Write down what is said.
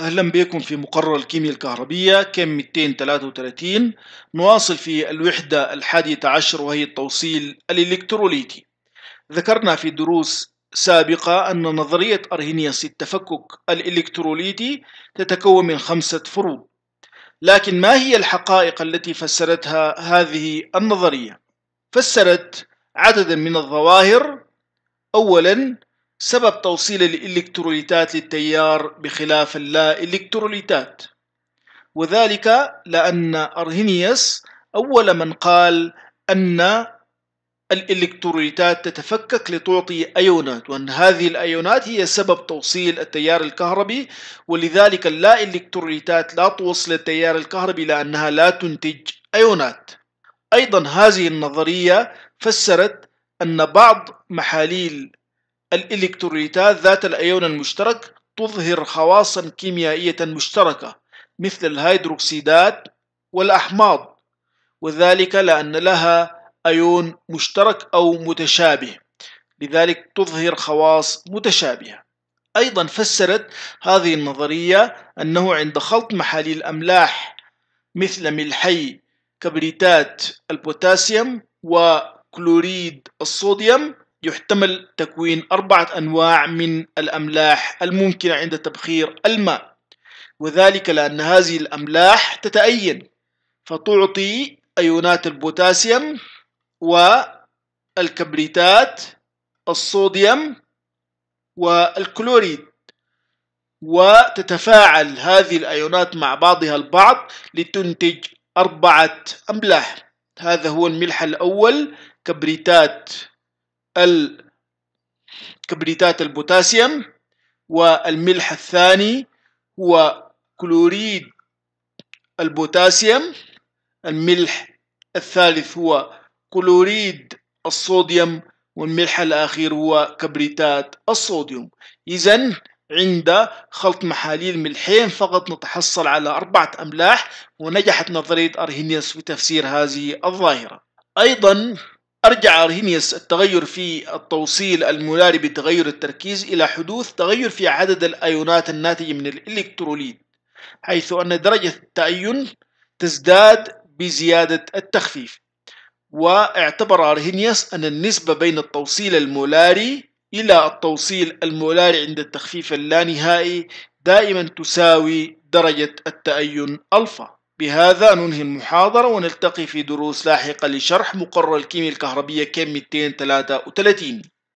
أهلا بكم في مقرر الكيمياء الكهربية كم 233 نواصل في الوحدة الحادية عشر وهي التوصيل الإلكتروليتي ذكرنا في دروس سابقة أن نظرية ارهينياس للتفكك الإلكتروليتي تتكون من خمسة فروع لكن ما هي الحقائق التي فسرتها هذه النظرية؟ فسرت عددا من الظواهر أولا سبب توصيل الإلكتروليتات للتيار بخلاف اللا إلكتروليتات وذلك لأن أرهينيوس أول من قال أن الإلكتروليتات تتفكك لتعطي أيونات وأن هذه الأيونات هي سبب توصيل التيار الكهربي ولذلك اللا إلكتروليتات لا توصل التيار الكهربي لأنها لا تنتج أيونات أيضا هذه النظرية فسرت أن بعض محاليل الإلكترونيتات ذات الأيون المشترك تظهر خواصا كيميائية مشتركة مثل الهيدروكسيدات والأحماض وذلك لأن لها أيون مشترك أو متشابه لذلك تظهر خواص متشابهة أيضا فسرت هذه النظرية أنه عند خلط محاليل أملاح مثل ملحي كبريتات البوتاسيوم وكلوريد الصوديوم يحتمل تكوين أربعة أنواع من الأملاح الممكنة عند تبخير الماء وذلك لأن هذه الأملاح تتأين فتعطي أيونات البوتاسيوم والكبريتات الصوديوم والكلوريد وتتفاعل هذه الأيونات مع بعضها البعض لتنتج أربعة أملاح هذا هو الملح الأول كبريتات الكبريتات البوتاسيوم والملح الثاني هو كلوريد البوتاسيوم الملح الثالث هو كلوريد الصوديوم والملح الأخير هو كبريتات الصوديوم إذا عند خلط محاليل ملحين فقط نتحصل على أربعة أملاح ونجحت نظرية أرهينيوس في تفسير هذه الظاهرة أيضا أرجع أرهينيس التغير في التوصيل المولاري بتغير التركيز إلى حدوث تغير في عدد الأيونات الناتج من الإلكتروليت حيث أن درجة التأين تزداد بزيادة التخفيف واعتبر أرهينيس أن النسبة بين التوصيل المولاري إلى التوصيل المولاري عند التخفيف اللانهائي دائما تساوي درجة التأين ألفا بهذا ننهي المحاضرة ونلتقي في دروس لاحقة لشرح مقرر الكيمياء الكهربية كم 233